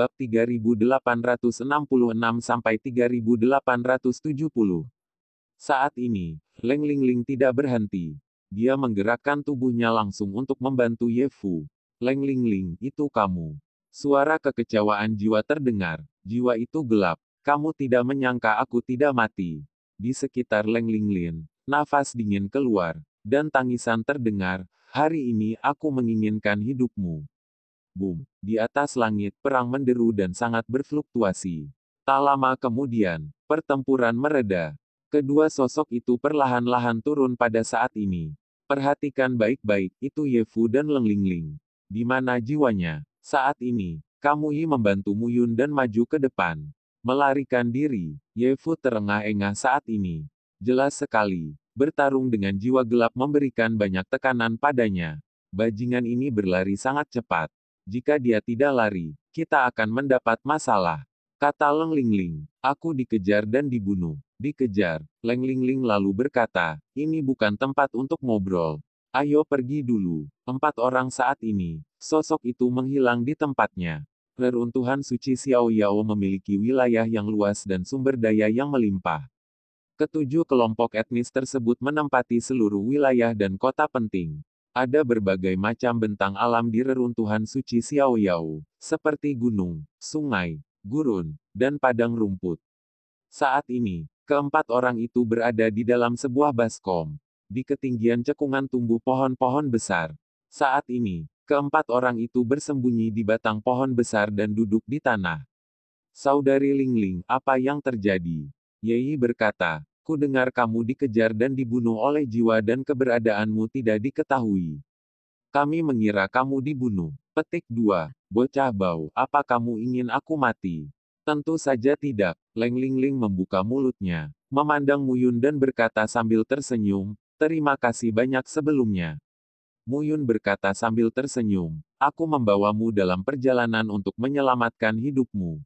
bab 3866 sampai 3870. Saat ini, Leng Ling Ling tidak berhenti. Dia menggerakkan tubuhnya langsung untuk membantu Ye Fu. Leng Ling Ling, itu kamu. Suara kekecewaan jiwa terdengar. Jiwa itu gelap. Kamu tidak menyangka aku tidak mati. Di sekitar Leng Ling Lin, nafas dingin keluar, dan tangisan terdengar, hari ini aku menginginkan hidupmu boom, di atas langit perang menderu dan sangat berfluktuasi. Tak lama kemudian, pertempuran mereda. Kedua sosok itu perlahan-lahan turun pada saat ini. Perhatikan baik-baik, itu Yefu dan Leng Lingling. Di mana jiwanya? Saat ini, Kamui membantu Muyun dan maju ke depan. Melarikan diri, Yefu terengah-engah saat ini. Jelas sekali, bertarung dengan jiwa gelap memberikan banyak tekanan padanya. Bajingan ini berlari sangat cepat. Jika dia tidak lari, kita akan mendapat masalah. Kata Leng Ling Ling, aku dikejar dan dibunuh. Dikejar, Leng Ling Ling lalu berkata, ini bukan tempat untuk ngobrol. Ayo pergi dulu. Empat orang saat ini, sosok itu menghilang di tempatnya. Reruntuhan suci Xiao Yao memiliki wilayah yang luas dan sumber daya yang melimpah. Ketujuh kelompok etnis tersebut menempati seluruh wilayah dan kota penting. Ada berbagai macam bentang alam di reruntuhan suci Xiaoyao, seperti gunung, sungai, gurun, dan padang rumput. Saat ini, keempat orang itu berada di dalam sebuah baskom. Di ketinggian cekungan tumbuh pohon-pohon besar. Saat ini, keempat orang itu bersembunyi di batang pohon besar dan duduk di tanah. Saudari Lingling, apa yang terjadi? Yei berkata, Aku dengar kamu dikejar dan dibunuh oleh jiwa dan keberadaanmu tidak diketahui. Kami mengira kamu dibunuh. Petik 2. Bocah bau, apa kamu ingin aku mati? Tentu saja tidak. Leng Ling Ling membuka mulutnya. Memandang Muyun dan berkata sambil tersenyum, terima kasih banyak sebelumnya. Muyun berkata sambil tersenyum, aku membawamu dalam perjalanan untuk menyelamatkan hidupmu.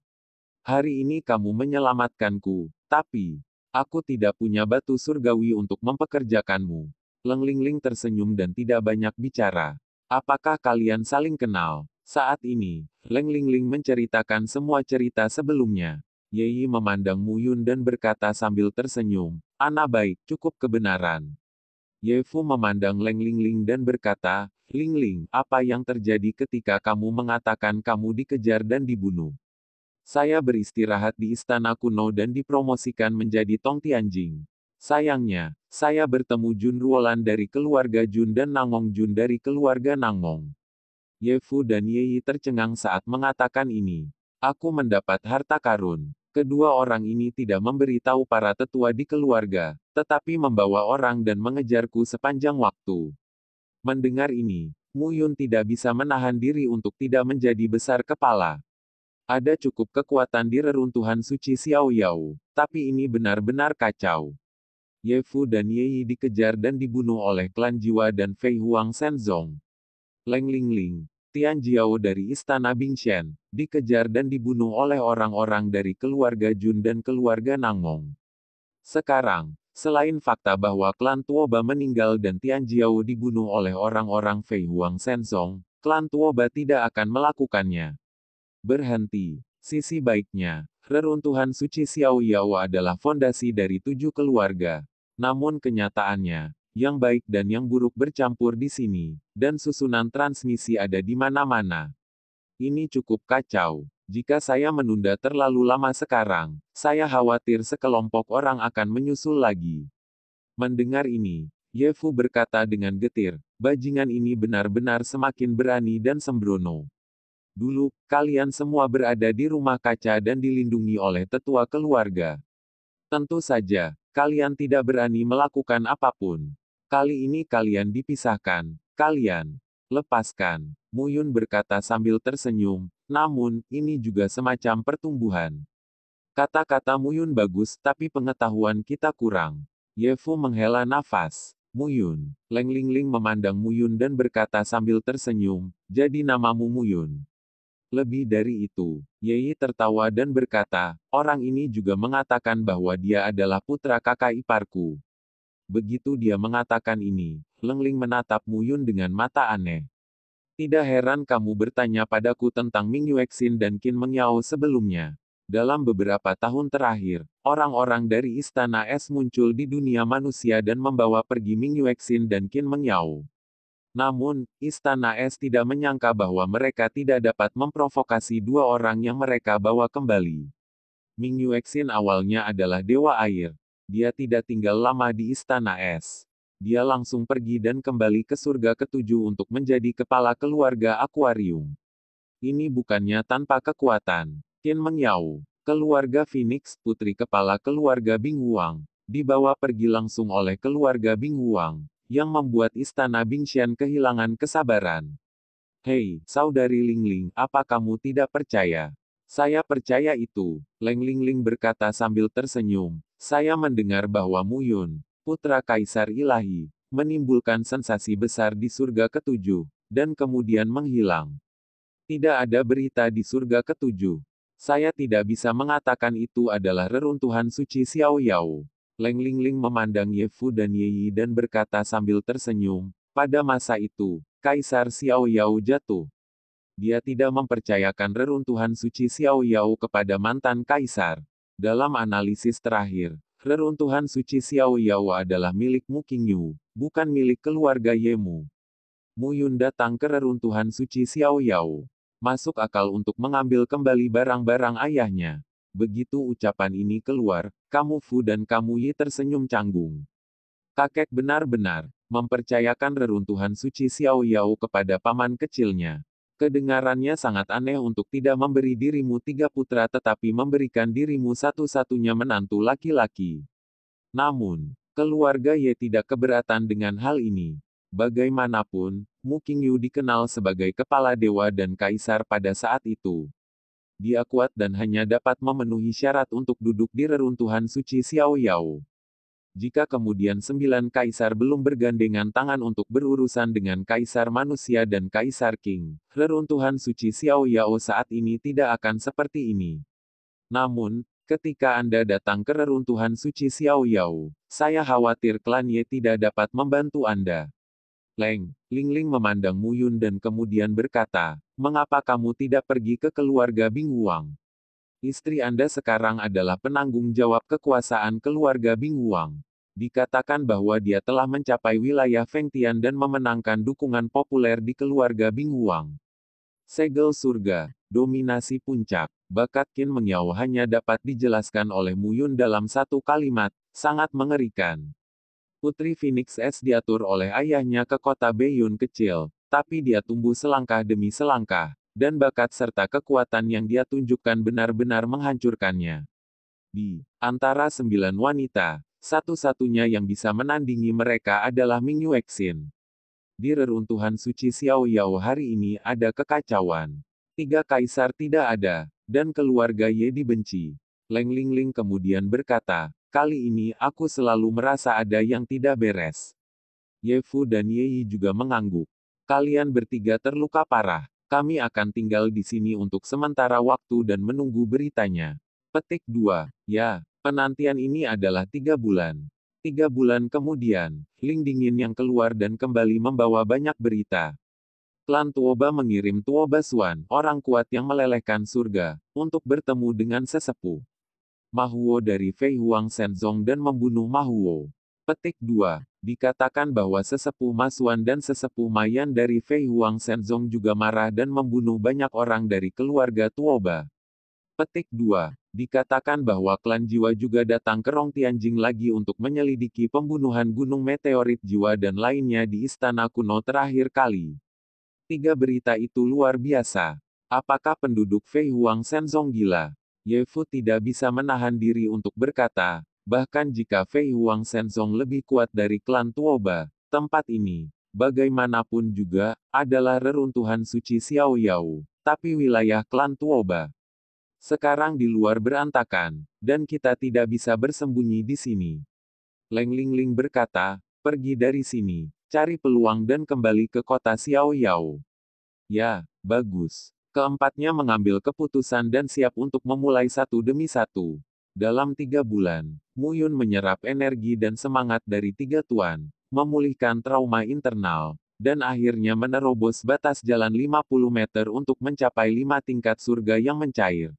Hari ini kamu menyelamatkanku, tapi, Aku tidak punya batu surgawi untuk mempekerjakanmu. Leng Ling Ling tersenyum dan tidak banyak bicara. Apakah kalian saling kenal? Saat ini, Leng Ling Ling menceritakan semua cerita sebelumnya. Yeyi memandang Mu Yun dan berkata sambil tersenyum, Ana baik, cukup kebenaran. Ye Fu memandang Leng Ling Ling dan berkata, Ling Ling, apa yang terjadi ketika kamu mengatakan kamu dikejar dan dibunuh? Saya beristirahat di istana kuno dan dipromosikan menjadi Tong Tianjing. Sayangnya, saya bertemu Jun Ruolan dari keluarga Jun dan Nangong Jun dari keluarga Nangong. Ye Fu dan Ye Yi tercengang saat mengatakan ini. Aku mendapat harta karun. Kedua orang ini tidak memberitahu para tetua di keluarga, tetapi membawa orang dan mengejarku sepanjang waktu. Mendengar ini, Mu Yun tidak bisa menahan diri untuk tidak menjadi besar kepala. Ada cukup kekuatan di reruntuhan suci Xiao Yao, tapi ini benar-benar kacau. Ye Fu dan Ye Yi dikejar dan dibunuh oleh klan Jiwa dan Fei Huang Shenzong. Leng Ling Ling, Tian Jiao dari Istana Shen, dikejar dan dibunuh oleh orang-orang dari keluarga Jun dan keluarga Nangong. Sekarang, selain fakta bahwa klan Tuoba meninggal dan Tian Jiao dibunuh oleh orang-orang Fei Huang Shenzong, klan Tuoba tidak akan melakukannya. Berhenti. Sisi baiknya, reruntuhan suci Xiao Yao adalah fondasi dari tujuh keluarga. Namun kenyataannya, yang baik dan yang buruk bercampur di sini, dan susunan transmisi ada di mana-mana. Ini cukup kacau. Jika saya menunda terlalu lama sekarang, saya khawatir sekelompok orang akan menyusul lagi. Mendengar ini, Yefu berkata dengan getir, bajingan ini benar-benar semakin berani dan sembrono. Dulu, kalian semua berada di rumah kaca dan dilindungi oleh tetua keluarga. Tentu saja, kalian tidak berani melakukan apapun. Kali ini kalian dipisahkan. Kalian lepaskan. Muyun berkata sambil tersenyum, namun, ini juga semacam pertumbuhan. Kata-kata Muyun bagus, tapi pengetahuan kita kurang. Yefu menghela nafas. Muyun. Leng Ling Ling memandang Muyun dan berkata sambil tersenyum, jadi namamu Muyun. Lebih dari itu, Yeye tertawa dan berkata, orang ini juga mengatakan bahwa dia adalah putra kakak iparku. Begitu dia mengatakan ini, Lengling menatap Muyun dengan mata aneh. Tidak heran kamu bertanya padaku tentang Ming Yuexin dan Qin Mengyao sebelumnya. Dalam beberapa tahun terakhir, orang-orang dari Istana Es muncul di dunia manusia dan membawa pergi Ming Yuexin dan Qin Mengyao. Namun, Istana Es tidak menyangka bahwa mereka tidak dapat memprovokasi dua orang yang mereka bawa kembali. Ming Yuexin awalnya adalah Dewa Air. Dia tidak tinggal lama di Istana Es. Dia langsung pergi dan kembali ke surga ketujuh untuk menjadi kepala keluarga akuarium. Ini bukannya tanpa kekuatan. Qin Mengyao, keluarga Phoenix, putri kepala keluarga Bing Huang, dibawa pergi langsung oleh keluarga Bing Huang yang membuat istana Bingxian kehilangan kesabaran. Hei, saudari Lingling, apa kamu tidak percaya? Saya percaya itu, Leng Lingling berkata sambil tersenyum. Saya mendengar bahwa Muyun, putra Kaisar Ilahi, menimbulkan sensasi besar di surga ketujuh, dan kemudian menghilang. Tidak ada berita di surga ketujuh. Saya tidak bisa mengatakan itu adalah reruntuhan suci Xiao Yao. Leng Ling Ling memandang Ye Fu dan Ye Yi dan berkata sambil tersenyum, pada masa itu, Kaisar Xiao Yao jatuh. Dia tidak mempercayakan reruntuhan suci Xiao Yao kepada mantan kaisar. Dalam analisis terakhir, reruntuhan suci Xiao Yao adalah milik Mu Qingyu, bukan milik keluarga Ye Mu. Mu Yun datang ke reruntuhan suci Xiao Yao. Masuk akal untuk mengambil kembali barang-barang ayahnya. Begitu ucapan ini keluar, kamu Fu dan kamu Yi tersenyum canggung. Kakek benar-benar mempercayakan reruntuhan suci Xiao Yao kepada paman kecilnya. Kedengarannya sangat aneh untuk tidak memberi dirimu tiga putra tetapi memberikan dirimu satu-satunya menantu laki-laki. Namun, keluarga Ye tidak keberatan dengan hal ini. Bagaimanapun, Mu Qingyu dikenal sebagai kepala dewa dan kaisar pada saat itu dia kuat dan hanya dapat memenuhi syarat untuk duduk di reruntuhan suci Xiao Yao. Jika kemudian sembilan kaisar belum bergandengan tangan untuk berurusan dengan kaisar manusia dan kaisar king, reruntuhan suci Xiao Yao saat ini tidak akan seperti ini. Namun, ketika Anda datang ke reruntuhan suci Xiao Yao, saya khawatir klan Ye tidak dapat membantu Anda. Leng, Lingling memandang Mu Yun dan kemudian berkata, mengapa kamu tidak pergi ke keluarga Bing Wang? Istri Anda sekarang adalah penanggung jawab kekuasaan keluarga Bing Wang. Dikatakan bahwa dia telah mencapai wilayah Fengtian dan memenangkan dukungan populer di keluarga Bing Wang. Segel surga, dominasi puncak, bakat Qin Mengyao hanya dapat dijelaskan oleh Mu Yun dalam satu kalimat, sangat mengerikan. Putri Phoenix S diatur oleh ayahnya ke kota Beyun kecil, tapi dia tumbuh selangkah demi selangkah, dan bakat serta kekuatan yang dia tunjukkan benar-benar menghancurkannya. Di antara sembilan wanita, satu-satunya yang bisa menandingi mereka adalah Ming Yuexin. Di reruntuhan suci Xiao Yao hari ini ada kekacauan. Tiga kaisar tidak ada, dan keluarga Ye dibenci. Leng Ling Ling kemudian berkata, Kali ini aku selalu merasa ada yang tidak beres. Ye Fu dan Ye Yi juga mengangguk. Kalian bertiga terluka parah. Kami akan tinggal di sini untuk sementara waktu dan menunggu beritanya. Petik 2. Ya, penantian ini adalah tiga bulan. Tiga bulan kemudian, Ling dingin yang keluar dan kembali membawa banyak berita. Klan Tuoba mengirim Tuoba Suan, orang kuat yang melelehkan surga, untuk bertemu dengan sesepuh. Mahuo dari Fei Huang Shenzong dan membunuh Mahuo. Petik 2. Dikatakan bahwa sesepuh Masuan dan sesepuh Mayan dari Fei Huang Shenzong juga marah dan membunuh banyak orang dari keluarga Tuoba. Petik 2. Dikatakan bahwa klan Jiwa juga datang ke Rong Tianjing lagi untuk menyelidiki pembunuhan gunung meteorit Jiwa dan lainnya di istana kuno terakhir kali. Tiga berita itu luar biasa. Apakah penduduk Fei Huang Shenzong gila? Yefu tidak bisa menahan diri untuk berkata, bahkan jika Fei Huang Senzong lebih kuat dari klan Tuoba, tempat ini, bagaimanapun juga, adalah reruntuhan suci Xiao Yao, tapi wilayah klan Tuoba. Sekarang di luar berantakan, dan kita tidak bisa bersembunyi di sini. Leng Ling Ling berkata, pergi dari sini, cari peluang dan kembali ke kota Xiao Yao. Ya, bagus. Keempatnya mengambil keputusan dan siap untuk memulai satu demi satu. Dalam tiga bulan, Muyun menyerap energi dan semangat dari tiga tuan, memulihkan trauma internal, dan akhirnya menerobos batas jalan 50 meter untuk mencapai lima tingkat surga yang mencair.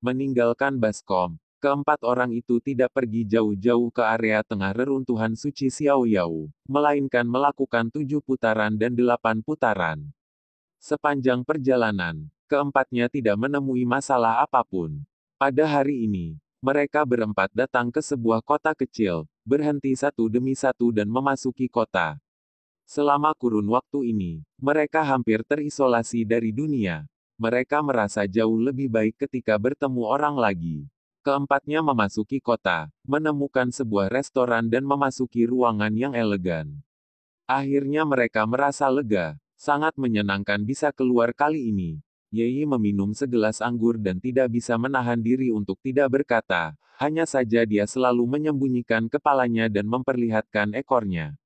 Meninggalkan Baskom, keempat orang itu tidak pergi jauh-jauh ke area tengah reruntuhan suci Xiaoyao, melainkan melakukan tujuh putaran dan delapan putaran. Sepanjang perjalanan, keempatnya tidak menemui masalah apapun. Pada hari ini, mereka berempat datang ke sebuah kota kecil, berhenti satu demi satu dan memasuki kota. Selama kurun waktu ini, mereka hampir terisolasi dari dunia. Mereka merasa jauh lebih baik ketika bertemu orang lagi. Keempatnya memasuki kota, menemukan sebuah restoran dan memasuki ruangan yang elegan. Akhirnya mereka merasa lega. Sangat menyenangkan bisa keluar kali ini. Yeyi meminum segelas anggur dan tidak bisa menahan diri untuk tidak berkata, hanya saja dia selalu menyembunyikan kepalanya dan memperlihatkan ekornya.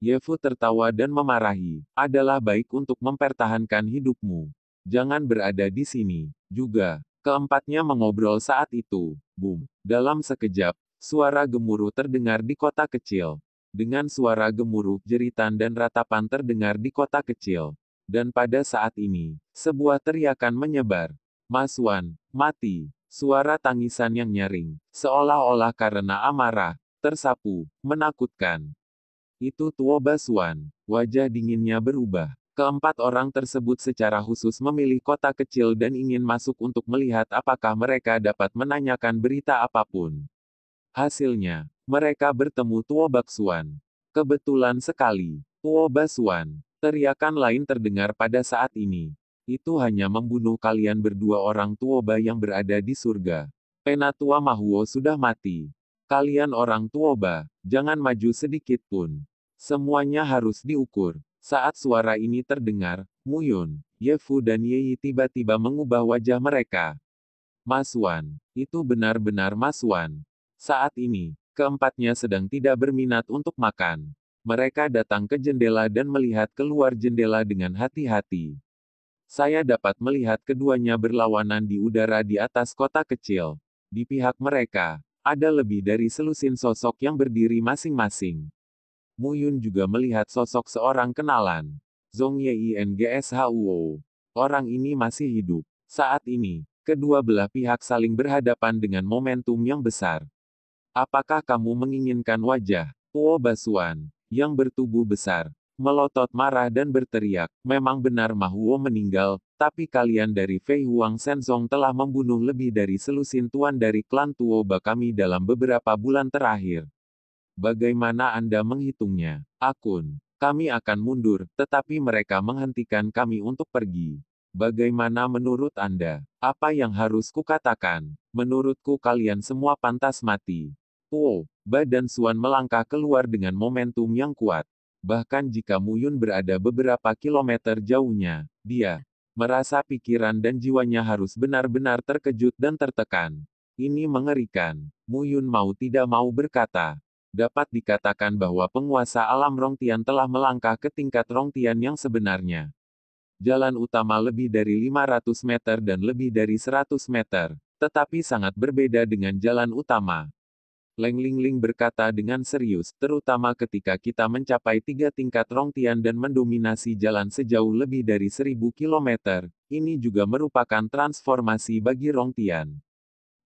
Yefu tertawa dan memarahi, adalah baik untuk mempertahankan hidupmu. Jangan berada di sini. Juga, keempatnya mengobrol saat itu. Boom. Dalam sekejap, suara gemuruh terdengar di kota kecil. Dengan suara gemuruh, jeritan dan ratapan terdengar di kota kecil. Dan pada saat ini, sebuah teriakan menyebar. Mas Wan, mati. Suara tangisan yang nyaring, seolah-olah karena amarah, tersapu, menakutkan. Itu Tuo Baswan. Wajah dinginnya berubah. Keempat orang tersebut secara khusus memilih kota kecil dan ingin masuk untuk melihat apakah mereka dapat menanyakan berita apapun. Hasilnya, mereka bertemu Tuo Baksuan. Kebetulan sekali. Tuo Basuan. Teriakan lain terdengar pada saat ini. Itu hanya membunuh kalian berdua orang Tuoba yang berada di surga. Penatua Mahuo sudah mati. Kalian orang Tuoba, jangan maju sedikit pun. Semuanya harus diukur. Saat suara ini terdengar, Muyun, Yefu dan Yeyi tiba-tiba mengubah wajah mereka. Masuan, itu benar-benar Masuan. Saat ini, keempatnya sedang tidak berminat untuk makan. Mereka datang ke jendela dan melihat keluar jendela dengan hati-hati. Saya dapat melihat keduanya berlawanan di udara di atas kota kecil. Di pihak mereka, ada lebih dari selusin sosok yang berdiri masing-masing. Muyun juga melihat sosok seorang kenalan. Zong Yeinggshuo. Orang ini masih hidup. Saat ini, kedua belah pihak saling berhadapan dengan momentum yang besar. Apakah kamu menginginkan wajah Uo Basuan yang bertubuh besar, melotot marah dan berteriak, memang benar Mahuo meninggal, tapi kalian dari Fei Huang Senzong telah membunuh lebih dari selusin tuan dari klan Tuoba kami dalam beberapa bulan terakhir. Bagaimana Anda menghitungnya? Akun. Kami akan mundur, tetapi mereka menghentikan kami untuk pergi. Bagaimana menurut Anda? Apa yang harus kukatakan? Menurutku kalian semua pantas mati. Oh, badan Suan melangkah keluar dengan momentum yang kuat. Bahkan jika Muyun berada beberapa kilometer jauhnya, dia merasa pikiran dan jiwanya harus benar-benar terkejut dan tertekan. Ini mengerikan. Muyun mau tidak mau berkata. Dapat dikatakan bahwa penguasa alam Rongtian telah melangkah ke tingkat Rongtian yang sebenarnya. Jalan utama lebih dari 500 meter dan lebih dari 100 meter, tetapi sangat berbeda dengan jalan utama. Leng Lingling berkata dengan serius, terutama ketika kita mencapai tiga tingkat Rongtian dan mendominasi jalan sejauh lebih dari seribu kilometer. Ini juga merupakan transformasi bagi Rongtian.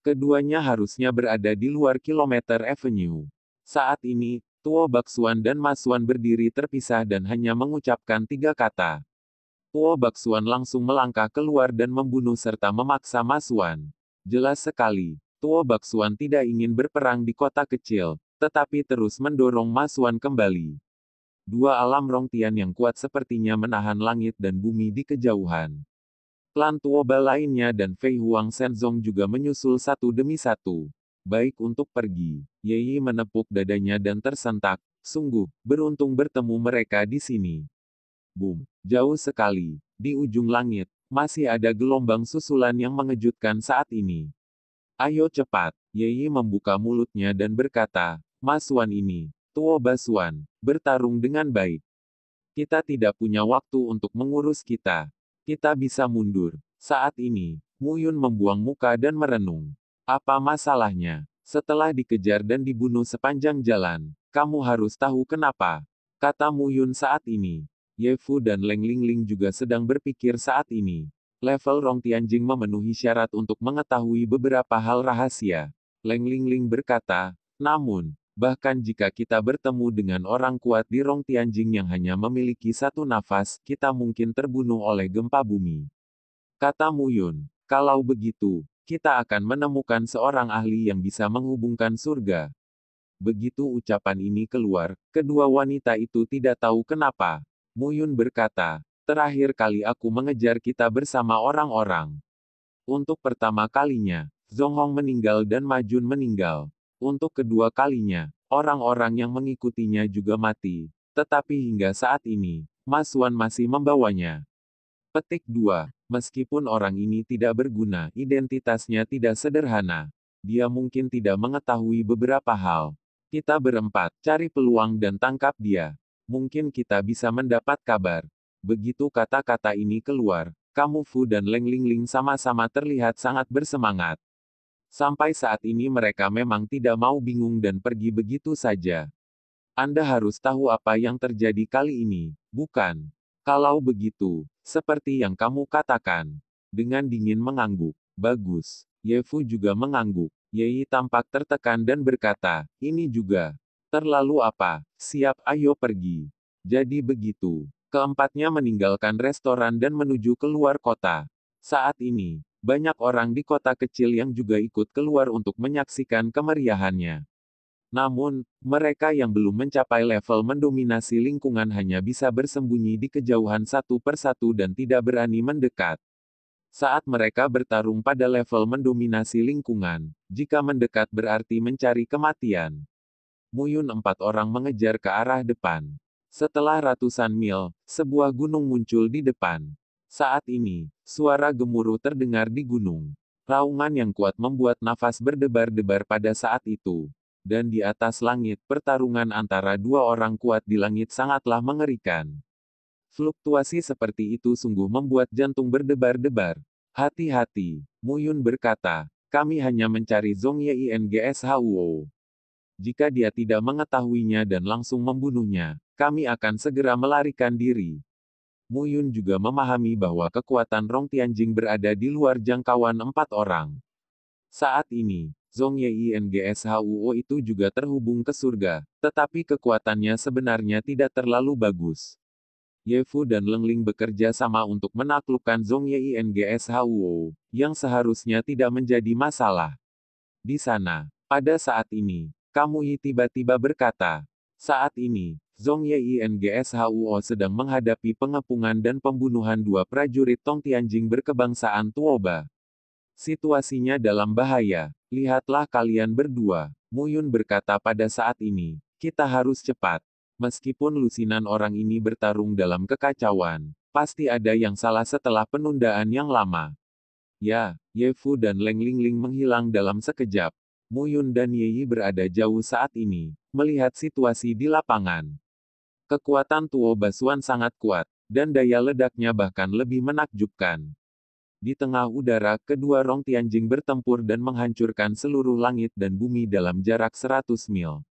Keduanya harusnya berada di luar kilometer Avenue. Saat ini, Tuo Baksuan dan Masuan berdiri terpisah dan hanya mengucapkan tiga kata. Tuo Baksuan langsung melangkah keluar dan membunuh serta memaksa Masuan. Jelas sekali, Tuo Baksuan tidak ingin berperang di kota kecil, tetapi terus mendorong Masuan kembali. Dua alam rongtian yang kuat sepertinya menahan langit dan bumi di kejauhan. Klan Tuoba lainnya dan Fei Huang Senzong juga menyusul satu demi satu. Baik untuk pergi, Yi menepuk dadanya dan tersentak, sungguh, beruntung bertemu mereka di sini. Boom, jauh sekali, di ujung langit, masih ada gelombang susulan yang mengejutkan saat ini. Ayo cepat. Yeye membuka mulutnya dan berkata, Mas Wan ini, Tuo Basuan, bertarung dengan baik. Kita tidak punya waktu untuk mengurus kita. Kita bisa mundur. Saat ini, Mu Yun membuang muka dan merenung. Apa masalahnya? Setelah dikejar dan dibunuh sepanjang jalan, kamu harus tahu kenapa. Kata Mu Yun saat ini. Yefu dan Leng Lingling juga sedang berpikir saat ini. Level Rong Tianjing memenuhi syarat untuk mengetahui beberapa hal rahasia. Leng Ling berkata, namun, bahkan jika kita bertemu dengan orang kuat di Rong Tianjing yang hanya memiliki satu nafas, kita mungkin terbunuh oleh gempa bumi. Kata Muyun, kalau begitu, kita akan menemukan seorang ahli yang bisa menghubungkan surga. Begitu ucapan ini keluar, kedua wanita itu tidak tahu kenapa. Muyun berkata, Terakhir kali aku mengejar kita bersama orang-orang. Untuk pertama kalinya, Zonghong meninggal dan Majun meninggal. Untuk kedua kalinya, orang-orang yang mengikutinya juga mati. Tetapi hingga saat ini, Mas Wan masih membawanya. Petik 2. Meskipun orang ini tidak berguna, identitasnya tidak sederhana. Dia mungkin tidak mengetahui beberapa hal. Kita berempat, cari peluang dan tangkap dia. Mungkin kita bisa mendapat kabar. Begitu kata-kata ini keluar, Kamu Fu dan Leng Lingling sama-sama terlihat sangat bersemangat. Sampai saat ini mereka memang tidak mau bingung dan pergi begitu saja. Anda harus tahu apa yang terjadi kali ini, bukan? Kalau begitu, seperti yang kamu katakan, dengan dingin mengangguk, bagus. Ye Fu juga mengangguk. Yei tampak tertekan dan berkata, ini juga. Terlalu apa? Siap ayo pergi. Jadi begitu. Keempatnya meninggalkan restoran dan menuju keluar kota. Saat ini, banyak orang di kota kecil yang juga ikut keluar untuk menyaksikan kemeriahannya. Namun, mereka yang belum mencapai level mendominasi lingkungan hanya bisa bersembunyi di kejauhan satu persatu dan tidak berani mendekat. Saat mereka bertarung pada level mendominasi lingkungan, jika mendekat berarti mencari kematian. Muyun empat orang mengejar ke arah depan. Setelah ratusan mil, sebuah gunung muncul di depan. Saat ini, suara gemuruh terdengar di gunung. Raungan yang kuat membuat nafas berdebar-debar pada saat itu. Dan di atas langit, pertarungan antara dua orang kuat di langit sangatlah mengerikan. Fluktuasi seperti itu sungguh membuat jantung berdebar-debar. Hati-hati, Muyun berkata, kami hanya mencari Zong Ye Jika dia tidak mengetahuinya dan langsung membunuhnya, kami akan segera melarikan diri. Mu Yun juga memahami bahwa kekuatan Rong Tianjing berada di luar jangkauan empat orang. Saat ini, Zong Yei NGSHUO itu juga terhubung ke surga, tetapi kekuatannya sebenarnya tidak terlalu bagus. Ye Fu dan Leng Ling bekerja sama untuk menaklukkan Zong Yei NGSHUO, yang seharusnya tidak menjadi masalah. Di sana, pada saat ini, Kamuyi tiba-tiba berkata, saat ini, Zhong O sedang menghadapi pengepungan dan pembunuhan dua prajurit Tong Tianjing berkebangsaan Tuoba. Situasinya dalam bahaya. Lihatlah kalian berdua. Mu Yun berkata pada saat ini, kita harus cepat. Meskipun lusinan orang ini bertarung dalam kekacauan, pasti ada yang salah setelah penundaan yang lama. Ya, Ye Fu dan Leng Ling Ling menghilang dalam sekejap. Mu Yun dan Ye Yi berada jauh saat ini, melihat situasi di lapangan. Kekuatan Tuo Basuan sangat kuat, dan daya ledaknya bahkan lebih menakjubkan. Di tengah udara, kedua Rong Tianjing bertempur dan menghancurkan seluruh langit dan bumi dalam jarak 100 mil.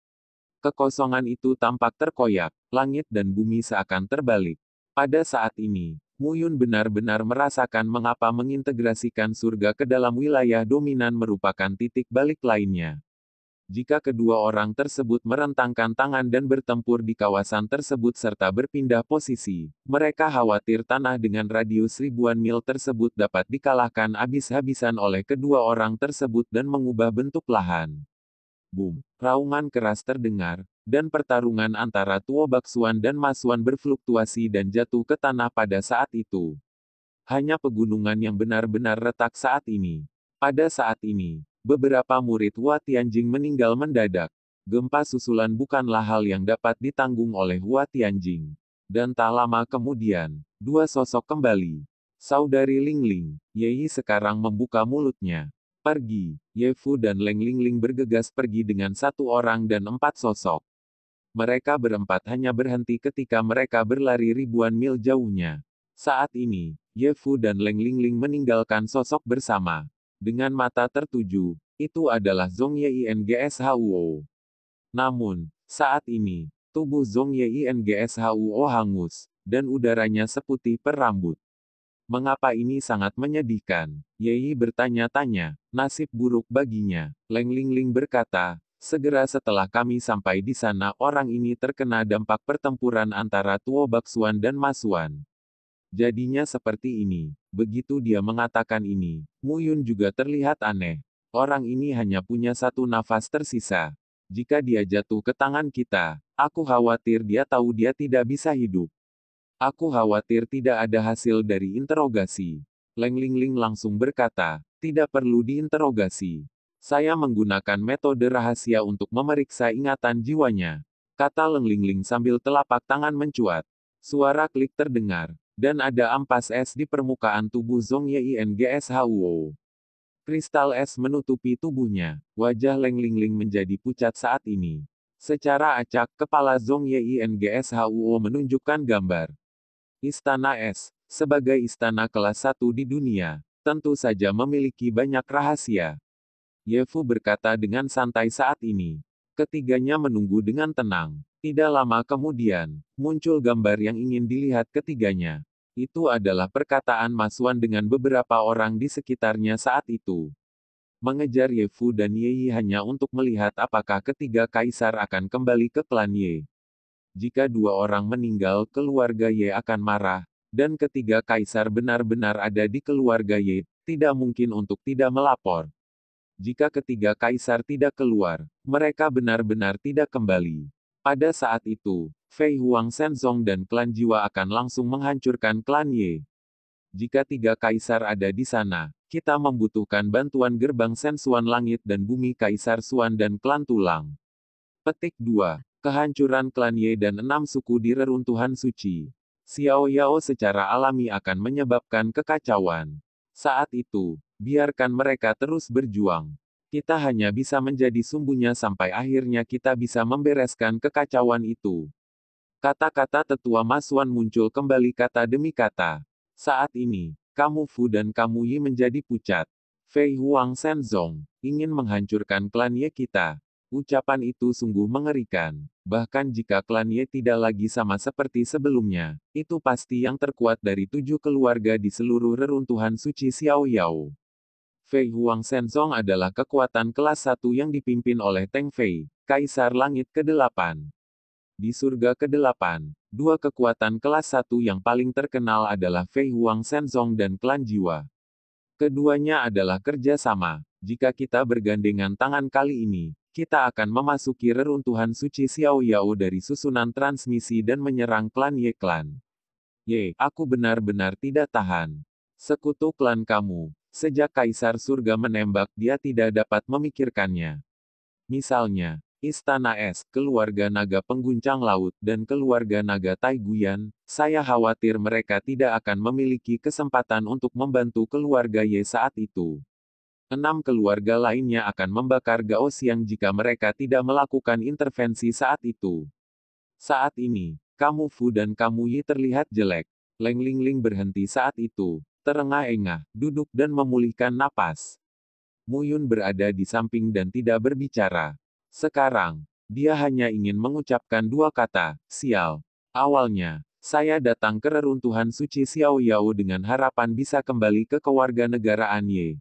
Kekosongan itu tampak terkoyak, langit dan bumi seakan terbalik. Pada saat ini, Muyun benar-benar merasakan mengapa mengintegrasikan surga ke dalam wilayah dominan merupakan titik balik lainnya jika kedua orang tersebut merentangkan tangan dan bertempur di kawasan tersebut serta berpindah posisi, mereka khawatir tanah dengan radius ribuan mil tersebut dapat dikalahkan habis-habisan oleh kedua orang tersebut dan mengubah bentuk lahan. Boom! Raungan keras terdengar, dan pertarungan antara Tuo Baksuan dan Masuan berfluktuasi dan jatuh ke tanah pada saat itu. Hanya pegunungan yang benar-benar retak saat ini. Pada saat ini, beberapa murid Tianjing meninggal mendadak. Gempa susulan bukanlah hal yang dapat ditanggung oleh Tianjing. Dan tak lama kemudian, dua sosok kembali. Saudari Lingling, Yeyi sekarang membuka mulutnya. Pergi, Yefu dan Leng Lingling bergegas pergi dengan satu orang dan empat sosok. Mereka berempat hanya berhenti ketika mereka berlari ribuan mil jauhnya. Saat ini, Yefu dan Leng Lingling meninggalkan sosok bersama dengan mata tertuju, itu adalah Zhong Yeinggshuo. Namun, saat ini, tubuh Zhong Yeinggshuo hangus, dan udaranya seputih perambut. Mengapa ini sangat menyedihkan? Yei bertanya-tanya, nasib buruk baginya. Leng Ling Ling berkata, segera setelah kami sampai di sana orang ini terkena dampak pertempuran antara Tuo Baksuan dan Masuan. Jadinya seperti ini. Begitu dia mengatakan ini, Mu Yun juga terlihat aneh. Orang ini hanya punya satu nafas tersisa. Jika dia jatuh ke tangan kita, aku khawatir dia tahu dia tidak bisa hidup. Aku khawatir tidak ada hasil dari interogasi. Leng Ling Ling langsung berkata, tidak perlu diinterogasi. Saya menggunakan metode rahasia untuk memeriksa ingatan jiwanya. Kata Leng Ling Ling sambil telapak tangan mencuat. Suara klik terdengar. Dan ada ampas es di permukaan tubuh Zong Yeinggshuo. Kristal es menutupi tubuhnya. Wajah Leng Lingling menjadi pucat saat ini. Secara acak, kepala Zong Yeinggshuo menunjukkan gambar. Istana Es, sebagai istana kelas satu di dunia, tentu saja memiliki banyak rahasia. Yefu berkata dengan santai saat ini. Ketiganya menunggu dengan tenang. Tidak lama kemudian, muncul gambar yang ingin dilihat ketiganya. Itu adalah perkataan Masuan dengan beberapa orang di sekitarnya saat itu. Mengejar Yefu dan Yi hanya untuk melihat apakah ketiga kaisar akan kembali ke klan Ye. Jika dua orang meninggal, keluarga Ye akan marah, dan ketiga kaisar benar-benar ada di keluarga Ye, tidak mungkin untuk tidak melapor. Jika ketiga kaisar tidak keluar, mereka benar-benar tidak kembali. Pada saat itu, Fei Huang Shenzong dan klan Jiwa akan langsung menghancurkan klan Ye. Jika tiga kaisar ada di sana, kita membutuhkan bantuan gerbang Sensuan Langit dan Bumi Kaisar Suan dan klan Tulang. Petik 2. Kehancuran klan Ye dan enam suku di reruntuhan suci. Xiao Yao secara alami akan menyebabkan kekacauan. Saat itu, biarkan mereka terus berjuang. Kita hanya bisa menjadi sumbunya sampai akhirnya kita bisa membereskan kekacauan itu. Kata-kata tetua Mas muncul kembali kata demi kata. Saat ini, kamu Fu dan kamu Yi menjadi pucat. Fei Huang Shenzong, ingin menghancurkan klan Ye kita. Ucapan itu sungguh mengerikan. Bahkan jika klan Ye tidak lagi sama seperti sebelumnya, itu pasti yang terkuat dari tujuh keluarga di seluruh reruntuhan suci Xiao Yao. Fei Huang Shenzong adalah kekuatan kelas 1 yang dipimpin oleh Teng Fei, Kaisar Langit ke-8. Di surga ke-8, dua kekuatan kelas 1 yang paling terkenal adalah Fei Huang Shenzong dan klan jiwa. Keduanya adalah kerja sama. Jika kita bergandengan tangan kali ini, kita akan memasuki reruntuhan suci Xiao Yao dari susunan transmisi dan menyerang klan Ye Klan. Ye, aku benar-benar tidak tahan. Sekutu klan kamu, Sejak Kaisar Surga menembak, dia tidak dapat memikirkannya. Misalnya, Istana Es, keluarga naga pengguncang laut, dan keluarga naga Taiguyan, saya khawatir mereka tidak akan memiliki kesempatan untuk membantu keluarga Ye saat itu. Enam keluarga lainnya akan membakar Gao Siang jika mereka tidak melakukan intervensi saat itu. Saat ini, kamu Fu dan kamu Yi terlihat jelek. Leng Ling berhenti saat itu terengah-engah, duduk dan memulihkan napas. Muyun berada di samping dan tidak berbicara. Sekarang, dia hanya ingin mengucapkan dua kata, sial. Awalnya, saya datang ke reruntuhan suci Xiao Yao dengan harapan bisa kembali ke kewarganegaraan Ye.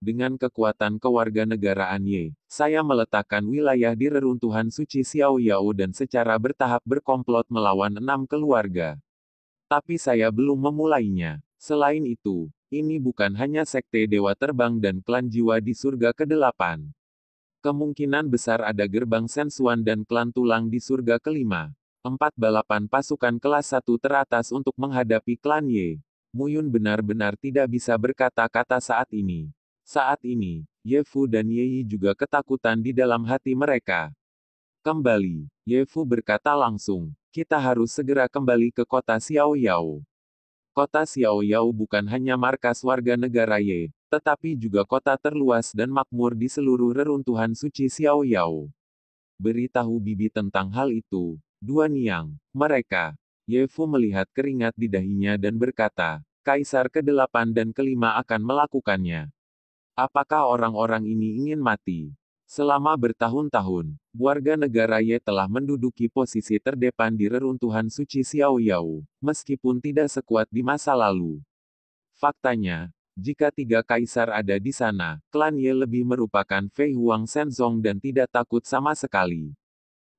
Dengan kekuatan kewarganegaraan Ye, saya meletakkan wilayah di reruntuhan suci Xiao Yao dan secara bertahap berkomplot melawan enam keluarga. Tapi saya belum memulainya. Selain itu, ini bukan hanya sekte Dewa Terbang dan klan jiwa di surga ke-8. Kemungkinan besar ada gerbang sensuan dan klan tulang di surga kelima. Empat balapan pasukan kelas 1 teratas untuk menghadapi klan Y. Muyun benar-benar tidak bisa berkata-kata saat ini. Saat ini, Ye Fu dan Ye Yi juga ketakutan di dalam hati mereka. Kembali, Ye Fu berkata langsung, kita harus segera kembali ke kota Xiaoyao. Kota Xiaoyao bukan hanya markas warga negara Ye, tetapi juga kota terluas dan makmur di seluruh reruntuhan suci Xiaoyao. Beritahu Bibi tentang hal itu, Duan Niang. mereka. Ye Fu melihat keringat di dahinya dan berkata, Kaisar ke-8 dan ke-5 akan melakukannya. Apakah orang-orang ini ingin mati? Selama bertahun-tahun, warga negara Ye telah menduduki posisi terdepan di reruntuhan suci Xiaoyao, meskipun tidak sekuat di masa lalu. Faktanya, jika tiga kaisar ada di sana, klan Ye lebih merupakan Fei Huang Shenzong dan tidak takut sama sekali.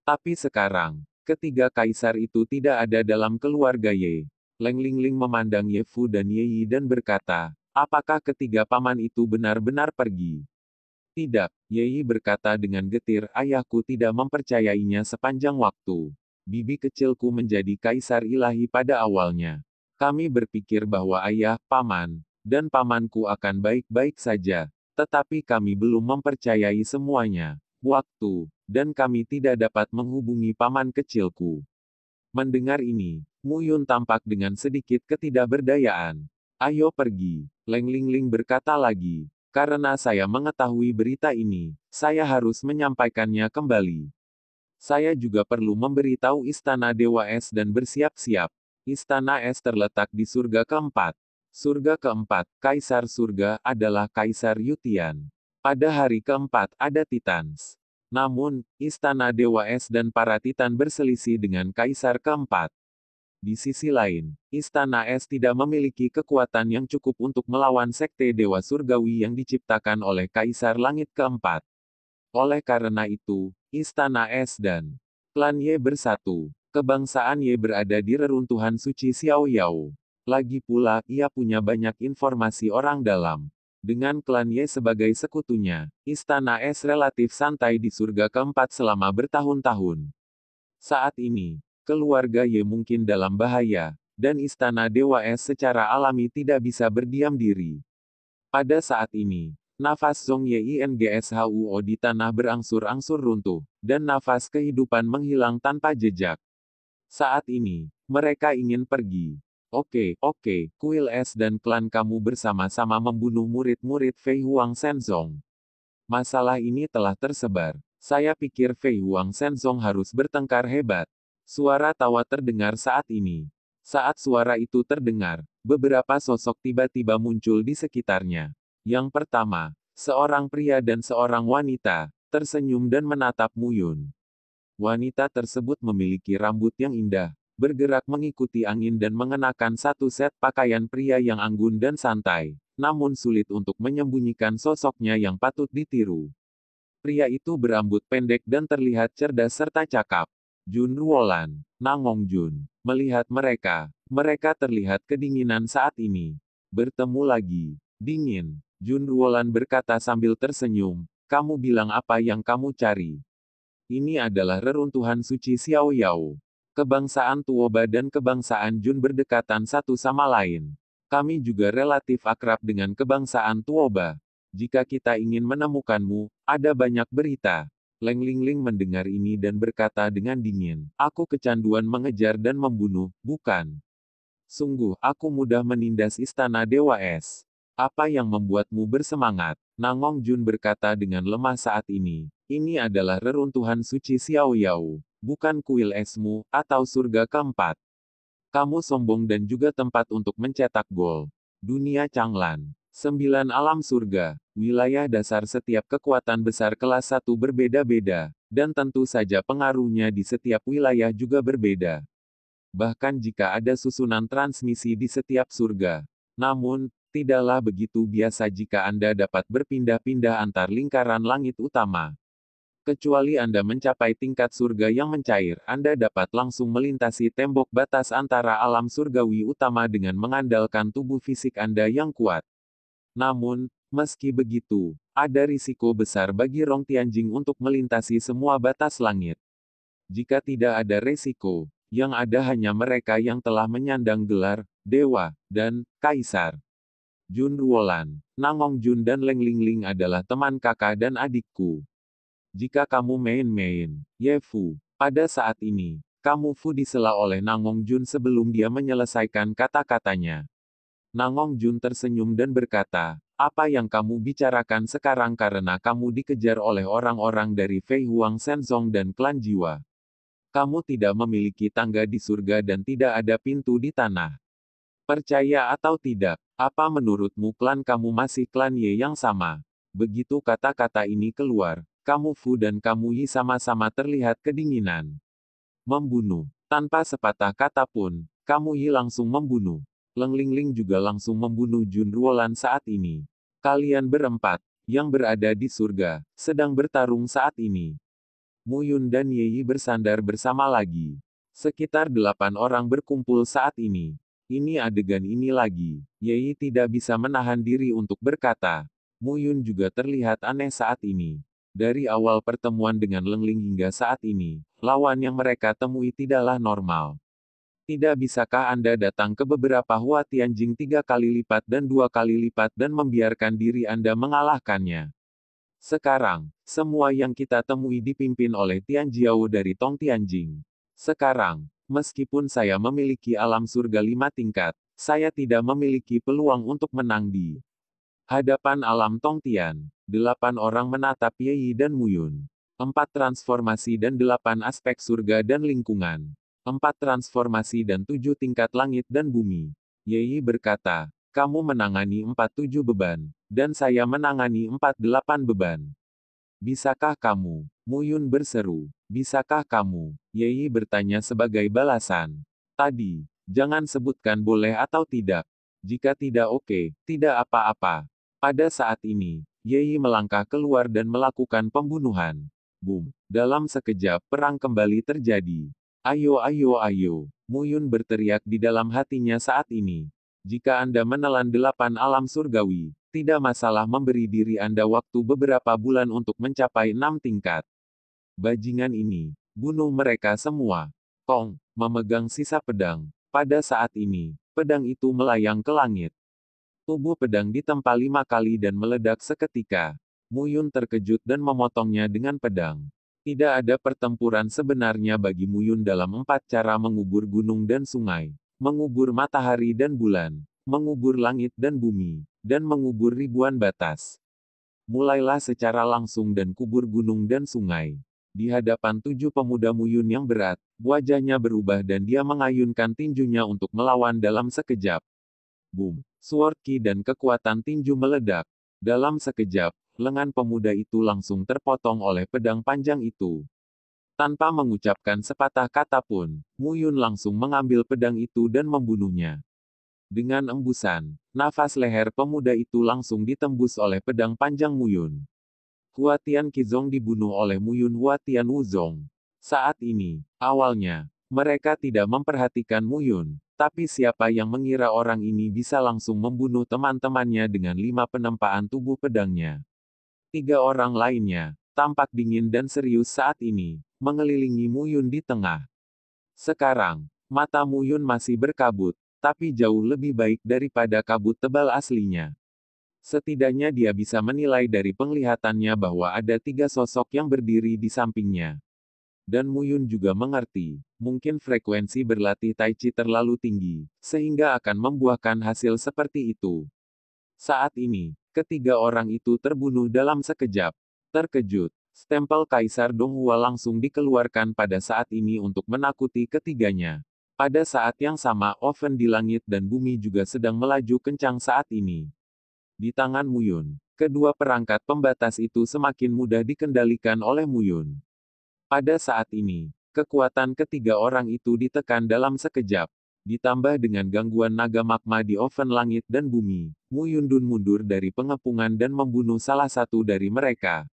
Tapi sekarang, ketiga kaisar itu tidak ada dalam keluarga Ye. Leng Ling Ling memandang Ye Fu dan Ye Yi dan berkata, apakah ketiga paman itu benar-benar pergi? Tidak, Yei berkata dengan getir, ayahku tidak mempercayainya sepanjang waktu. Bibi kecilku menjadi kaisar ilahi pada awalnya. Kami berpikir bahwa ayah, paman, dan pamanku akan baik-baik saja. Tetapi kami belum mempercayai semuanya. Waktu, dan kami tidak dapat menghubungi paman kecilku. Mendengar ini, Muyun tampak dengan sedikit ketidakberdayaan. Ayo pergi, Leng Ling berkata lagi. Karena saya mengetahui berita ini, saya harus menyampaikannya kembali. Saya juga perlu memberitahu Istana Dewa Es dan bersiap-siap. Istana Es terletak di surga keempat. Surga keempat, Kaisar Surga, adalah Kaisar Yutian. Pada hari keempat ada Titans. Namun, Istana Dewa Es dan para Titan berselisih dengan Kaisar keempat. Di sisi lain, Istana Es tidak memiliki kekuatan yang cukup untuk melawan Sekte Dewa Surgawi yang diciptakan oleh Kaisar Langit keempat. Oleh karena itu, Istana Es dan Klan Ye bersatu. Kebangsaan Ye berada di reruntuhan suci Xiao Yao. Lagi pula, ia punya banyak informasi orang dalam. Dengan klan Ye sebagai sekutunya, Istana Es relatif santai di surga keempat selama bertahun-tahun. Saat ini, keluarga Ye mungkin dalam bahaya, dan istana Dewa Es secara alami tidak bisa berdiam diri. Pada saat ini, nafas Zong huo di tanah berangsur-angsur runtuh, dan nafas kehidupan menghilang tanpa jejak. Saat ini, mereka ingin pergi. Oke, oke, kuil es dan klan kamu bersama-sama membunuh murid-murid Fei Huang senzong. Masalah ini telah tersebar. Saya pikir Fei Huang senzong harus bertengkar hebat. Suara tawa terdengar saat ini. Saat suara itu terdengar, beberapa sosok tiba-tiba muncul di sekitarnya. Yang pertama, seorang pria dan seorang wanita, tersenyum dan menatap Muyun. Wanita tersebut memiliki rambut yang indah, bergerak mengikuti angin dan mengenakan satu set pakaian pria yang anggun dan santai, namun sulit untuk menyembunyikan sosoknya yang patut ditiru. Pria itu berambut pendek dan terlihat cerdas serta cakap. Jun Ruolan, Nangong Jun, melihat mereka, mereka terlihat kedinginan saat ini. Bertemu lagi, dingin, Jun Ruolan berkata sambil tersenyum, kamu bilang apa yang kamu cari. Ini adalah reruntuhan suci Xiao Yao. Kebangsaan Tuoba dan kebangsaan Jun berdekatan satu sama lain. Kami juga relatif akrab dengan kebangsaan Tuoba. Jika kita ingin menemukanmu, ada banyak berita. Leng Ling Ling mendengar ini dan berkata dengan dingin, Aku kecanduan mengejar dan membunuh, bukan? Sungguh, aku mudah menindas istana Dewa Es. Apa yang membuatmu bersemangat? Nangong Jun berkata dengan lemah saat ini, Ini adalah reruntuhan suci Xiao Yao, bukan kuil esmu, atau surga keempat. Kamu sombong dan juga tempat untuk mencetak gol. Dunia Changlan. 9 Alam Surga, wilayah dasar setiap kekuatan besar kelas 1 berbeda-beda, dan tentu saja pengaruhnya di setiap wilayah juga berbeda. Bahkan jika ada susunan transmisi di setiap surga. Namun, tidaklah begitu biasa jika Anda dapat berpindah-pindah antar lingkaran langit utama. Kecuali Anda mencapai tingkat surga yang mencair, Anda dapat langsung melintasi tembok batas antara alam surgawi utama dengan mengandalkan tubuh fisik Anda yang kuat. Namun, meski begitu, ada risiko besar bagi Rong Tianjing untuk melintasi semua batas langit. Jika tidak ada risiko, yang ada hanya mereka yang telah menyandang gelar, dewa, dan kaisar. Jun Ruolan, Nangong Jun dan Leng Lingling adalah teman kakak dan adikku. Jika kamu main-main, Ye Fu, pada saat ini, kamu Fu disela oleh Nangong Jun sebelum dia menyelesaikan kata-katanya. Nangong Jun tersenyum dan berkata, apa yang kamu bicarakan sekarang karena kamu dikejar oleh orang-orang dari Fei Huang Senzong dan klan jiwa. Kamu tidak memiliki tangga di surga dan tidak ada pintu di tanah. Percaya atau tidak, apa menurutmu klan kamu masih klan Ye yang sama? Begitu kata-kata ini keluar, kamu Fu dan kamu Yi sama-sama terlihat kedinginan. Membunuh, tanpa sepatah kata pun, kamu Yi langsung membunuh. Leng Ling Ling juga langsung membunuh Jun Ruolan saat ini. Kalian berempat, yang berada di surga, sedang bertarung saat ini. Mu Yun dan Ye Yi bersandar bersama lagi. Sekitar delapan orang berkumpul saat ini. Ini adegan ini lagi. Ye Yi tidak bisa menahan diri untuk berkata. Mu Yun juga terlihat aneh saat ini. Dari awal pertemuan dengan Leng Ling hingga saat ini, lawan yang mereka temui tidaklah normal. Tidak bisakah Anda datang ke beberapa Hua Tianjing tiga kali lipat dan dua kali lipat dan membiarkan diri Anda mengalahkannya? Sekarang, semua yang kita temui dipimpin oleh Tian Jiao dari Tong Tianjing. Sekarang, meskipun saya memiliki alam surga lima tingkat, saya tidak memiliki peluang untuk menang di hadapan alam Tong Tian. Delapan orang menatap Ye dan Muyun empat transformasi dan delapan aspek surga dan lingkungan. Empat transformasi dan tujuh tingkat langit dan bumi. Yeyi berkata, kamu menangani empat tujuh beban, dan saya menangani empat delapan beban. Bisakah kamu? Muyun berseru. Bisakah kamu? Yeyi bertanya sebagai balasan. Tadi, jangan sebutkan boleh atau tidak. Jika tidak oke, okay, tidak apa-apa. Pada saat ini, Yeyi melangkah keluar dan melakukan pembunuhan. Boom. Dalam sekejap perang kembali terjadi. Ayo ayo ayo, Muyun berteriak di dalam hatinya saat ini. Jika Anda menelan delapan alam surgawi, tidak masalah memberi diri Anda waktu beberapa bulan untuk mencapai enam tingkat. Bajingan ini, bunuh mereka semua. Tong, memegang sisa pedang. Pada saat ini, pedang itu melayang ke langit. Tubuh pedang ditempa lima kali dan meledak seketika. Muyun terkejut dan memotongnya dengan pedang. Tidak ada pertempuran sebenarnya bagi Muyun dalam empat cara mengubur gunung dan sungai, mengubur matahari dan bulan, mengubur langit dan bumi, dan mengubur ribuan batas. Mulailah secara langsung dan kubur gunung dan sungai. Di hadapan tujuh pemuda Muyun yang berat, wajahnya berubah dan dia mengayunkan tinjunya untuk melawan dalam sekejap. Boom! Sword Ki dan kekuatan tinju meledak. Dalam sekejap, lengan pemuda itu langsung terpotong oleh pedang panjang itu. Tanpa mengucapkan sepatah kata pun, Mu Yun langsung mengambil pedang itu dan membunuhnya. Dengan embusan, nafas leher pemuda itu langsung ditembus oleh pedang panjang Mu Yun. Kuatian Kizong dibunuh oleh Mu Yun. Huatian Wuzong. Saat ini, awalnya, mereka tidak memperhatikan Mu Yun. tapi siapa yang mengira orang ini bisa langsung membunuh teman-temannya dengan lima penempaan tubuh pedangnya. Tiga orang lainnya, tampak dingin dan serius saat ini, mengelilingi Muyun di tengah. Sekarang, mata Muyun masih berkabut, tapi jauh lebih baik daripada kabut tebal aslinya. Setidaknya dia bisa menilai dari penglihatannya bahwa ada tiga sosok yang berdiri di sampingnya. Dan Muyun juga mengerti, mungkin frekuensi berlatih Tai Chi terlalu tinggi, sehingga akan membuahkan hasil seperti itu. Saat ini, Ketiga orang itu terbunuh dalam sekejap. Terkejut, stempel Kaisar Donghua langsung dikeluarkan pada saat ini untuk menakuti ketiganya. Pada saat yang sama, oven di langit dan bumi juga sedang melaju kencang saat ini. Di tangan Muyun, kedua perangkat pembatas itu semakin mudah dikendalikan oleh Muyun. Pada saat ini, kekuatan ketiga orang itu ditekan dalam sekejap ditambah dengan gangguan naga magma di oven langit dan bumi, Muyundun mundur dari pengepungan dan membunuh salah satu dari mereka.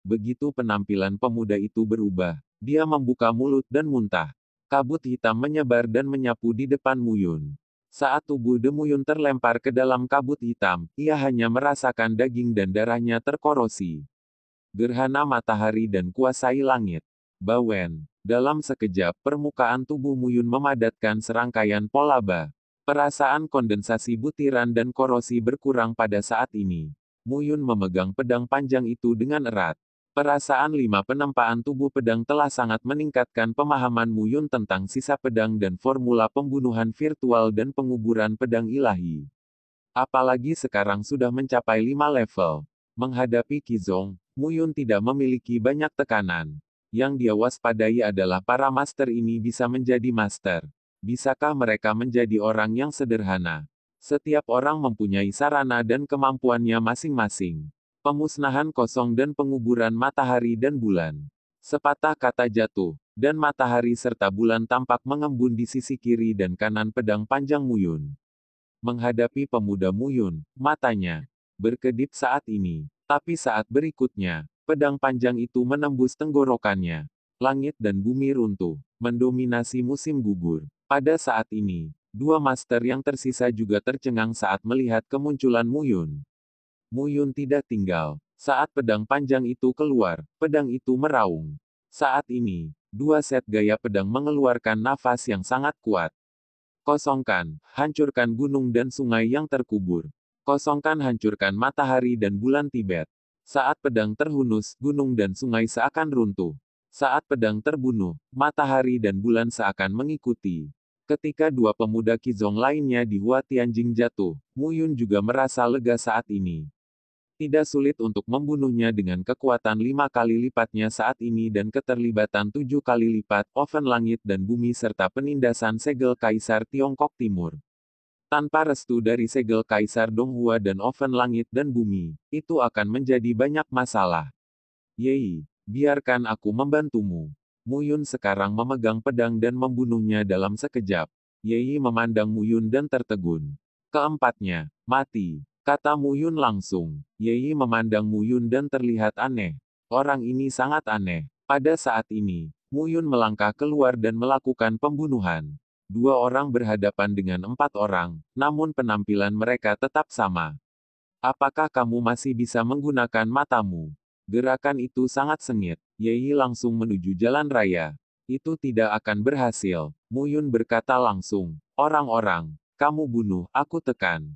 Begitu penampilan pemuda itu berubah, dia membuka mulut dan muntah. Kabut hitam menyebar dan menyapu di depan Muyun. Saat tubuh Yun terlempar ke dalam kabut hitam, ia hanya merasakan daging dan darahnya terkorosi. Gerhana matahari dan kuasai langit. Bawen. Dalam sekejap, permukaan tubuh Muyun memadatkan serangkaian polaba. Perasaan kondensasi butiran dan korosi berkurang pada saat ini. Muyun memegang pedang panjang itu dengan erat. Perasaan lima penempaan tubuh pedang telah sangat meningkatkan pemahaman Muyun tentang sisa pedang dan formula pembunuhan virtual dan penguburan pedang ilahi. Apalagi sekarang sudah mencapai lima level. Menghadapi Kizong, Muyun tidak memiliki banyak tekanan yang dia waspadai adalah para master ini bisa menjadi master. Bisakah mereka menjadi orang yang sederhana? Setiap orang mempunyai sarana dan kemampuannya masing-masing. Pemusnahan kosong dan penguburan matahari dan bulan. Sepatah kata jatuh, dan matahari serta bulan tampak mengembun di sisi kiri dan kanan pedang panjang Muyun. Menghadapi pemuda Muyun, matanya berkedip saat ini, tapi saat berikutnya, Pedang panjang itu menembus tenggorokannya. Langit dan bumi runtuh, mendominasi musim gugur. Pada saat ini, dua master yang tersisa juga tercengang saat melihat kemunculan Muyun. Muyun tidak tinggal. Saat pedang panjang itu keluar, pedang itu meraung. Saat ini, dua set gaya pedang mengeluarkan nafas yang sangat kuat. Kosongkan, hancurkan gunung dan sungai yang terkubur. Kosongkan hancurkan matahari dan bulan Tibet. Saat pedang terhunus, gunung dan sungai seakan runtuh. Saat pedang terbunuh, matahari dan bulan seakan mengikuti. Ketika dua pemuda Kizong lainnya di Hua Tianjing jatuh, Muyun juga merasa lega saat ini. Tidak sulit untuk membunuhnya dengan kekuatan lima kali lipatnya saat ini dan keterlibatan tujuh kali lipat, oven langit dan bumi serta penindasan segel Kaisar Tiongkok Timur. Tanpa restu dari segel Kaisar Donghua dan oven langit dan bumi, itu akan menjadi banyak masalah. Yei, biarkan aku membantumu. Muyun sekarang memegang pedang dan membunuhnya dalam sekejap. Yei memandang Muyun dan tertegun. Keempatnya, mati, kata Muyun langsung. Yei memandang Muyun dan terlihat aneh. Orang ini sangat aneh. Pada saat ini, Muyun melangkah keluar dan melakukan pembunuhan. Dua orang berhadapan dengan empat orang, namun penampilan mereka tetap sama. Apakah kamu masih bisa menggunakan matamu? Gerakan itu sangat sengit. Yehi langsung menuju jalan raya. Itu tidak akan berhasil. Muyun berkata langsung, Orang-orang, kamu bunuh, aku tekan.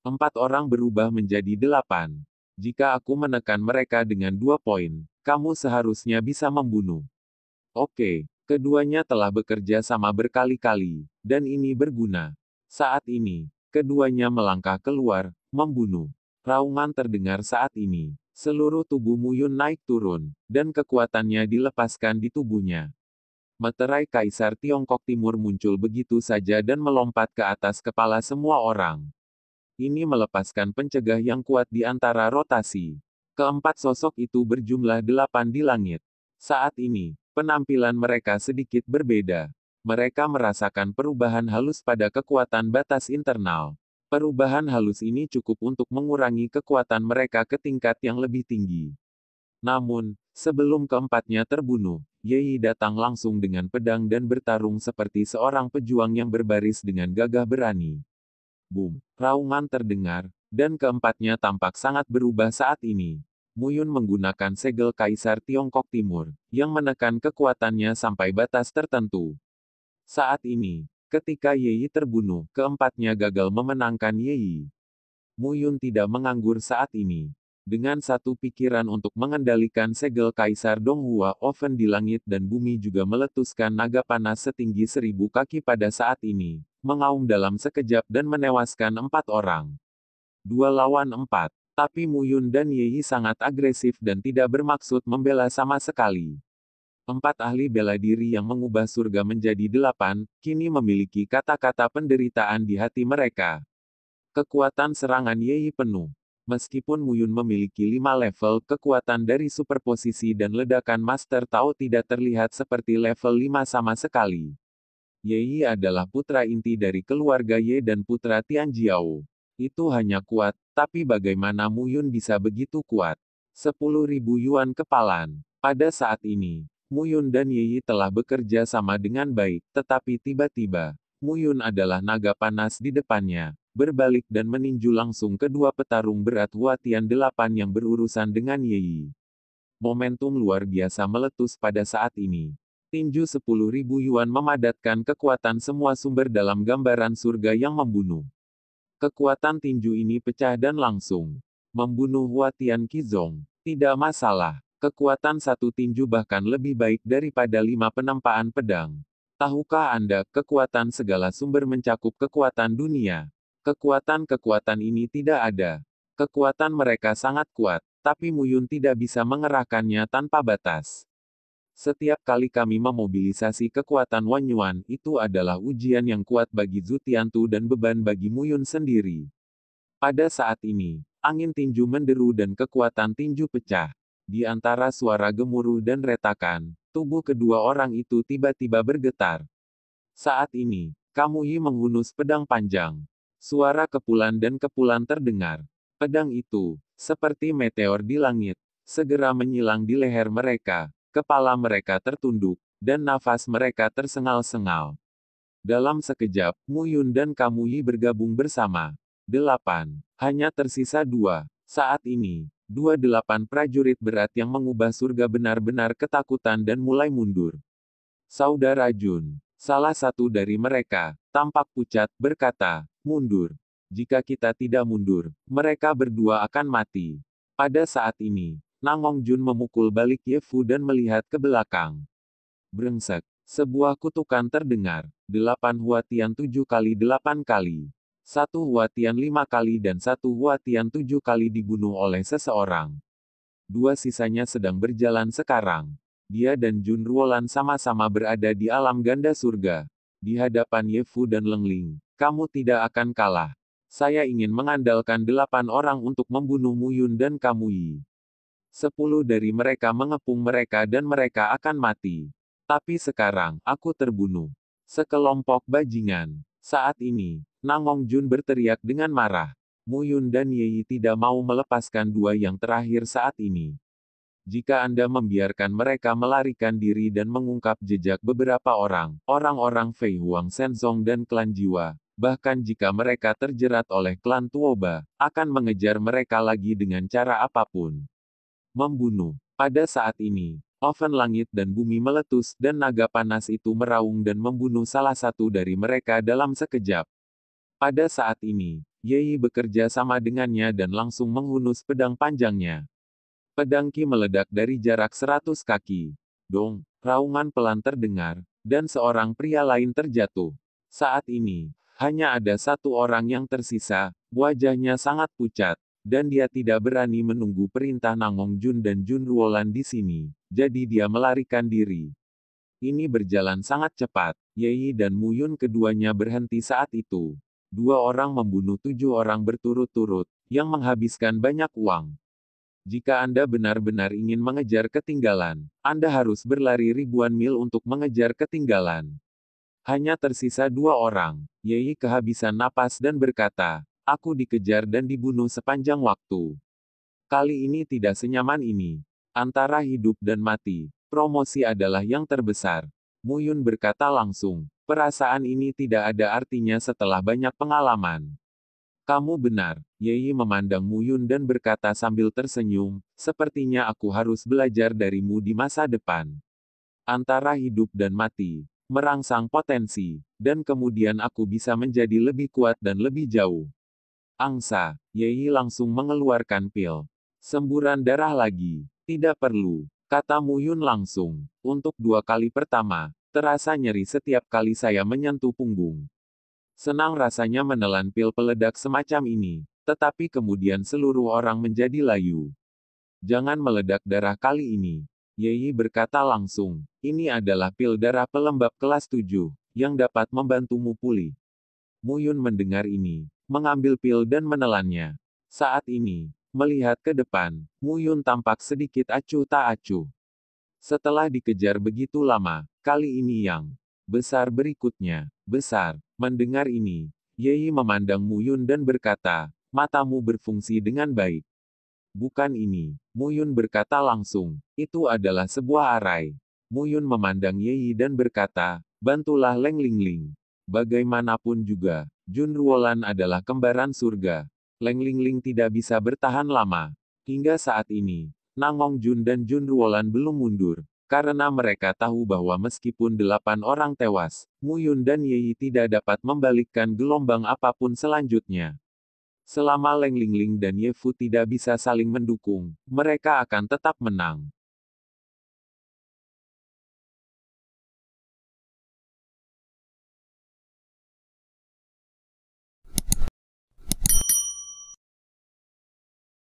Empat orang berubah menjadi delapan. Jika aku menekan mereka dengan dua poin, kamu seharusnya bisa membunuh. Oke, Keduanya telah bekerja sama berkali-kali, dan ini berguna. Saat ini, keduanya melangkah keluar, membunuh. Raungan terdengar saat ini. Seluruh tubuh Muyun naik turun, dan kekuatannya dilepaskan di tubuhnya. Meterai Kaisar Tiongkok Timur muncul begitu saja dan melompat ke atas kepala semua orang. Ini melepaskan pencegah yang kuat di antara rotasi. Keempat sosok itu berjumlah delapan di langit. Saat ini, penampilan mereka sedikit berbeda. Mereka merasakan perubahan halus pada kekuatan batas internal. Perubahan halus ini cukup untuk mengurangi kekuatan mereka ke tingkat yang lebih tinggi. Namun, sebelum keempatnya terbunuh, Yei datang langsung dengan pedang dan bertarung seperti seorang pejuang yang berbaris dengan gagah berani. Boom, raungan terdengar, dan keempatnya tampak sangat berubah saat ini. Muyun menggunakan segel Kaisar Tiongkok Timur, yang menekan kekuatannya sampai batas tertentu. Saat ini, ketika Yeyi terbunuh, keempatnya gagal memenangkan Yeyi. Muyun tidak menganggur saat ini. Dengan satu pikiran untuk mengendalikan segel Kaisar Donghua Oven di langit dan bumi juga meletuskan naga panas setinggi seribu kaki pada saat ini, mengaum dalam sekejap dan menewaskan empat orang. Dua lawan empat. Tapi Muyun dan Yehi sangat agresif dan tidak bermaksud membela sama sekali. Empat ahli bela diri yang mengubah surga menjadi delapan, kini memiliki kata-kata penderitaan di hati mereka. Kekuatan serangan Yehi penuh. Meskipun Muyun memiliki lima level kekuatan dari superposisi dan ledakan Master Tao tidak terlihat seperti level lima sama sekali. Yehi adalah putra inti dari keluarga Ye dan putra Tian Jiao. Itu hanya kuat, tapi bagaimana Mu Yun bisa begitu kuat? 10.000 yuan kepalan. Pada saat ini, Mu Yun dan Yi telah bekerja sama dengan baik, tetapi tiba-tiba, Mu Yun adalah naga panas di depannya, berbalik dan meninju langsung kedua petarung berat Huatian delapan yang berurusan dengan Yi. Momentum luar biasa meletus pada saat ini. Tinju 10.000 yuan memadatkan kekuatan semua sumber dalam gambaran surga yang membunuh. Kekuatan tinju ini pecah dan langsung membunuh Watian Kizong. Tidak masalah, kekuatan satu tinju bahkan lebih baik daripada lima penampaan pedang. Tahukah Anda, kekuatan segala sumber mencakup kekuatan dunia. Kekuatan-kekuatan ini tidak ada. Kekuatan mereka sangat kuat, tapi Muyun tidak bisa mengerahkannya tanpa batas. Setiap kali kami memobilisasi kekuatan Wanyuan itu adalah ujian yang kuat bagi Zutiantu dan beban bagi Muyun sendiri. Pada saat ini, angin tinju menderu dan kekuatan tinju pecah. Di antara suara gemuruh dan retakan, tubuh kedua orang itu tiba-tiba bergetar. Saat ini, Kamuyi menghunus pedang panjang. Suara kepulan dan kepulan terdengar. Pedang itu, seperti meteor di langit, segera menyilang di leher mereka, Kepala mereka tertunduk, dan nafas mereka tersengal-sengal. Dalam sekejap, Muyun dan Kamui bergabung bersama. Delapan. Hanya tersisa dua. Saat ini, dua delapan prajurit berat yang mengubah surga benar-benar ketakutan dan mulai mundur. Saudara Jun, salah satu dari mereka, tampak pucat, berkata, mundur. Jika kita tidak mundur, mereka berdua akan mati. Pada saat ini, Nangong Jun memukul balik Ye Fu dan melihat ke belakang. Brengsek. Sebuah kutukan terdengar. Delapan huatian tujuh kali delapan kali. Satu huatian lima kali dan satu huatian tujuh kali dibunuh oleh seseorang. Dua sisanya sedang berjalan sekarang. Dia dan Jun Ruolan sama-sama berada di alam ganda surga. Di hadapan Ye Fu dan Leng Ling, kamu tidak akan kalah. Saya ingin mengandalkan delapan orang untuk membunuh Yun dan Kamui. Sepuluh dari mereka mengepung mereka dan mereka akan mati. Tapi sekarang, aku terbunuh. Sekelompok bajingan. Saat ini, Nangong Jun berteriak dengan marah. Muyun dan Yeyi tidak mau melepaskan dua yang terakhir saat ini. Jika Anda membiarkan mereka melarikan diri dan mengungkap jejak beberapa orang, orang-orang Fei Huang Senzong dan klan jiwa, bahkan jika mereka terjerat oleh klan Tuoba, akan mengejar mereka lagi dengan cara apapun membunuh. Pada saat ini, oven langit dan bumi meletus dan naga panas itu meraung dan membunuh salah satu dari mereka dalam sekejap. Pada saat ini, Yei bekerja sama dengannya dan langsung menghunus pedang panjangnya. Pedang Ki meledak dari jarak seratus kaki. Dong, raungan pelan terdengar, dan seorang pria lain terjatuh. Saat ini, hanya ada satu orang yang tersisa, wajahnya sangat pucat. Dan dia tidak berani menunggu perintah Nangong Jun dan Jun Ruolan di sini, jadi dia melarikan diri. Ini berjalan sangat cepat. Yeyi dan Muyun keduanya berhenti saat itu. Dua orang membunuh tujuh orang berturut-turut, yang menghabiskan banyak uang. Jika Anda benar-benar ingin mengejar ketinggalan, Anda harus berlari ribuan mil untuk mengejar ketinggalan. Hanya tersisa dua orang. Yeyi kehabisan napas dan berkata, Aku dikejar dan dibunuh sepanjang waktu. Kali ini tidak senyaman ini. Antara hidup dan mati, promosi adalah yang terbesar. Muyun berkata langsung, perasaan ini tidak ada artinya setelah banyak pengalaman. Kamu benar, Yeyi memandang Muyun dan berkata sambil tersenyum, sepertinya aku harus belajar darimu di masa depan. Antara hidup dan mati, merangsang potensi, dan kemudian aku bisa menjadi lebih kuat dan lebih jauh. Angsa, Yehi langsung mengeluarkan pil. Semburan darah lagi. Tidak perlu, kata Muyun langsung. Untuk dua kali pertama, terasa nyeri setiap kali saya menyentuh punggung. Senang rasanya menelan pil peledak semacam ini, tetapi kemudian seluruh orang menjadi layu. Jangan meledak darah kali ini. Yeyi berkata langsung, ini adalah pil darah pelembab kelas 7, yang dapat membantumu pulih. Muyun mendengar ini, mengambil pil dan menelannya. Saat ini, melihat ke depan, Muyun tampak sedikit acuh tak acuh. Setelah dikejar begitu lama, kali ini yang besar berikutnya, besar, mendengar ini, Yeyi memandang Muyun dan berkata, matamu berfungsi dengan baik. Bukan ini, Muyun berkata langsung, itu adalah sebuah arai. Muyun memandang Yeyi dan berkata, bantulah Leng Ling Ling. Bagaimanapun juga, Jun Junruolan adalah kembaran surga. Leng Ling Ling tidak bisa bertahan lama. Hingga saat ini, Nangong Jun dan Jun Junruolan belum mundur, karena mereka tahu bahwa meskipun delapan orang tewas, Muyun dan Ye Yi tidak dapat membalikkan gelombang apapun selanjutnya. Selama Leng Ling Ling dan Yefu tidak bisa saling mendukung, mereka akan tetap menang.